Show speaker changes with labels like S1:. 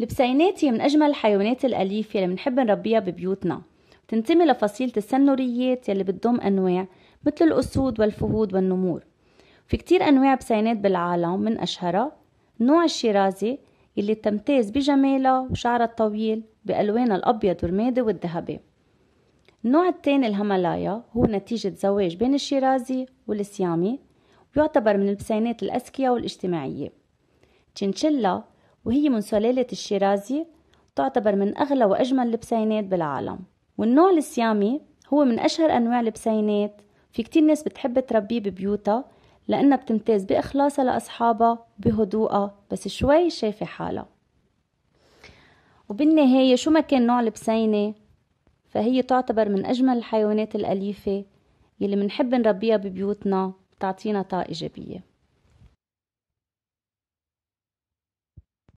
S1: البسينات هي من أجمل الحيوانات الأليفة اللي منحب نربيها ببيوتنا تنتمي لفصيلة السنوريات يلي بتضم أنواع مثل الأسود والفهود والنمور في كتير أنواع بسينات بالعالم من أشهرها نوع الشيرازي اللي تمتاز بجمالها وشعرها الطويل بألوانها الأبيض والرمادي والذهبي النوع الثاني الهملايا هو نتيجة زواج بين الشيرازي والسيامي ويعتبر من البسينات الأذكياء والاجتماعية تشينشيلا وهي من سلالة الشيرازي تعتبر من أغلى وأجمل البسينات بالعالم والنوع السيامي هو من أشهر أنواع البسينات في كتير ناس بتحب تربيه ببيوتها لأنها بتمتاز بإخلاصها لأصحابها بهدوءها بس شوي شايفة حالها وبالنهاية شو ما كان نوع البسينة فهي تعتبر من أجمل الحيوانات الأليفة يلي منحب نربيها ببيوتنا بتعطينا طاقة إيجابية